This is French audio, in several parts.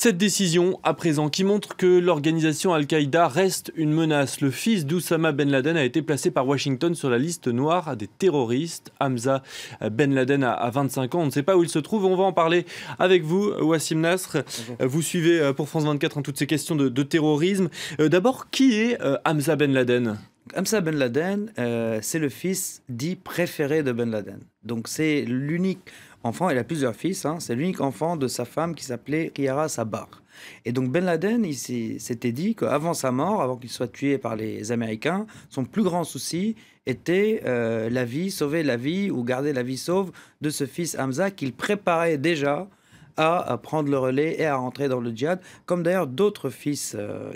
Cette décision, à présent, qui montre que l'organisation Al-Qaïda reste une menace. Le fils d'Oussama Ben Laden a été placé par Washington sur la liste noire des terroristes. Hamza Ben Laden a 25 ans. On ne sait pas où il se trouve. On va en parler avec vous, Wassim Nasr. Vous suivez euh, pour France 24 en hein, toutes ces questions de, terrorisme. Euh, d'abord, qui est euh, Hamza Ben Laden Hamza Ben Laden, c'est le fils dit préféré de Ben Laden. Donc c'est l'unique enfant, il a plusieurs fils, hein. c'est l'unique enfant de sa femme qui s'appelait Kiara Sabar. Et donc Ben Laden, il s'était dit qu'avant sa mort, avant qu'il soit tué par les Américains, son plus grand souci était euh, la vie, sauver la vie ou garder la vie sauve de ce fils Hamza qu'il préparait déjà à prendre le relais et à rentrer dans le djihad, comme d'ailleurs d'autres fils euh,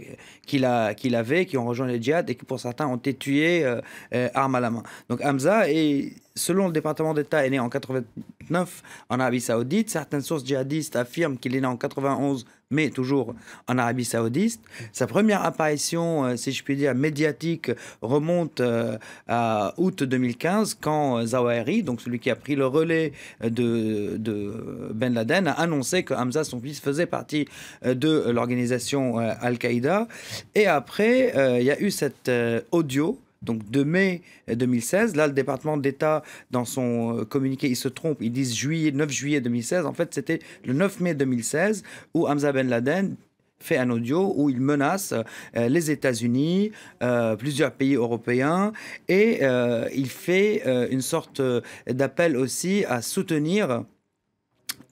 qu'il avait qui ont rejoint le djihad et qui pour certains ont été tués euh, euh armes à la main. Donc Hamza est selon le département d'État, est né en 89 en Arabie Saoudite. Certaines sources djihadistes affirment qu'il est né en 91, mais toujours en Arabie Saoudite. Sa première apparition, euh, si je puis dire, médiatique remonte euh, à août 2015, quand Zawahiri, donc celui qui a pris le relais euh, de, de Ben Laden, a annoncé que Hamza, son fils, faisait partie de l'organisation Al-Qaïda. Et après, il y a eu cet audio donc de mai 2016. Euh, là, le département d'État, dans son euh, communiqué, il se trompe. Ils disent juillet, 9 juillet 2016. En fait, c'était le 9 mai 2016 où Hamza Ben Laden fait un audio où il menace euh, les États-Unis, plusieurs pays européens, et il fait une sorte d'appel aussi à soutenir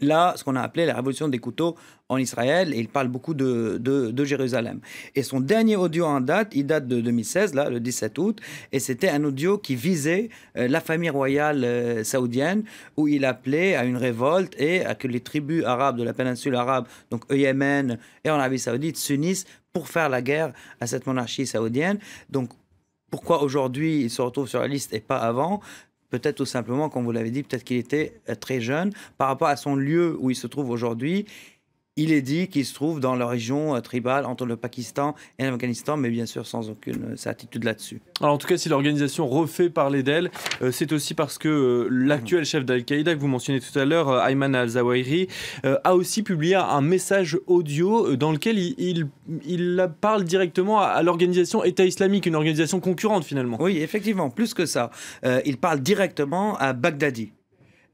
là, ce qu'on a appelé la révolution des couteaux en Israël, et il parle beaucoup de, Jérusalem. Et son dernier audio en date, il date de 2016, là, le 17 août, et c'était un audio qui visait euh, la famille royale euh, saoudienne, où il appelait à une révolte et à que les tribus arabes de la péninsule arabe, donc au Yémen et en Arabie saoudite, s'unissent pour faire la guerre à cette monarchie saoudienne. Donc pourquoi aujourd'hui il se retrouve sur la liste et pas avant Peut-être tout simplement, comme vous l'avez dit, peut-être qu'il était euh, très jeune par rapport à son lieu où il se trouve aujourd'hui il est dit qu'il se trouve dans la région euh, tribale entre le Pakistan et l'Afghanistan, mais bien sûr sans aucune euh, certitude là-dessus. Alors en tout cas, si l'organisation refait parler d'elle, euh, c'est aussi parce que l'actuel chef d'Al-Qaïda que vous mentionnez tout à l'heure, Ayman al-Zawahiri, a aussi publié un message audio dans lequel il, parle directement à, à l'organisation État islamique, une organisation concurrente finalement. Oui, effectivement, plus que ça. il parle directement à Baghdadi.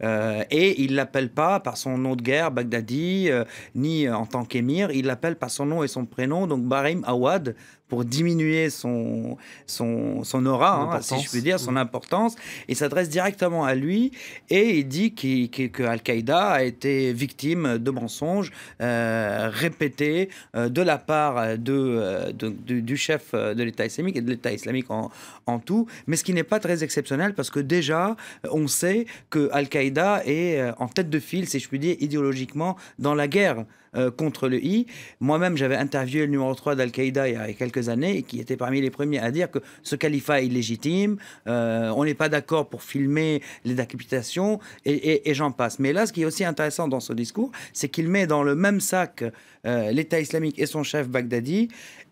Euh, et il ne l'appelle pas par son nom de guerre, Baghdadi, euh, ni euh, en tant qu'émir, il l'appelle par son nom et son prénom, donc Barim Awad, pour diminuer son, son, son aura, hein, si je puis dire, son mm. importance. Il s'adresse directement à lui et il dit qu'Al qaïda a été victime de mensonges euh, répétés euh, de la part euh, de, du chef de l'État islamique et de l'État islamique en, en, tout, mais ce qui n'est pas très exceptionnel parce que déjà, on sait que Al-Qaïda est en tête de file, si je puis dire, idéologiquement dans la guerre contre le I. Moi-même, j'avais interviewé le numéro 3 d'Al-Qaïda il y a quelques années et qui était parmi les premiers à dire que ce califat est illégitime, euh, on n'est pas d'accord pour filmer les décapitations et, j'en passe. Mais là, ce qui est aussi intéressant dans ce discours, c'est qu'il met dans le même sac euh, l'État islamique et son chef Baghdadi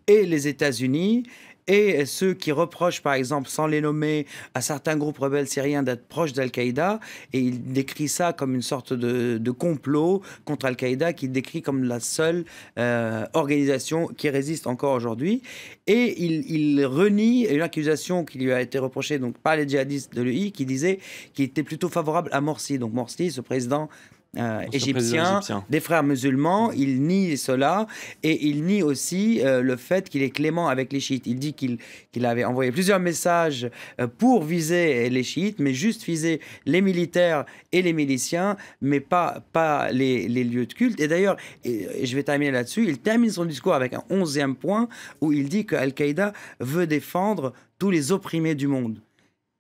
et les États-Unis et ceux qui reprochent, par exemple, sans les nommer, à certains groupes rebelles syriens d'être proches d'Al-Qaïda, et il décrit ça comme une sorte de, complot contre Al-Qaïda, qu'il décrit comme la seule euh, organisation qui résiste encore aujourd'hui. Et il, renie une accusation qui lui a été reprochée donc, par les djihadistes de l'UI, qui disait qu'il était plutôt favorable à Morsi. Donc Morsi, ce président euh, égyptien. des frères musulmans. Il nie cela et il nie aussi euh, le fait qu'il est clément avec les chiites. Il dit qu'il avait envoyé plusieurs messages euh, pour viser les chiites, mais juste viser les militaires et les miliciens, mais pas, pas les, les lieux de culte. Et d'ailleurs, je vais terminer là-dessus, il termine son discours avec un onzième point où il dit que Al-Qaïda veut défendre tous les opprimés du monde.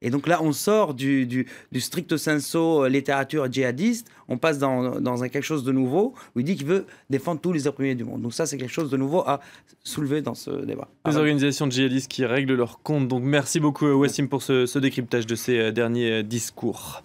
Et donc là, on sort du, du, du stricto senso euh, littérature djihadiste, on passe dans, dans un, quelque chose de nouveau où il dit qu'il veut défendre tous les opprimés du monde. Donc ça, c'est quelque chose de nouveau à soulever dans ce débat. Les organisations djihadistes qui règlent leurs comptes. Donc merci beaucoup, euh, Wassim, pour ce, ce décryptage de ces euh, derniers discours.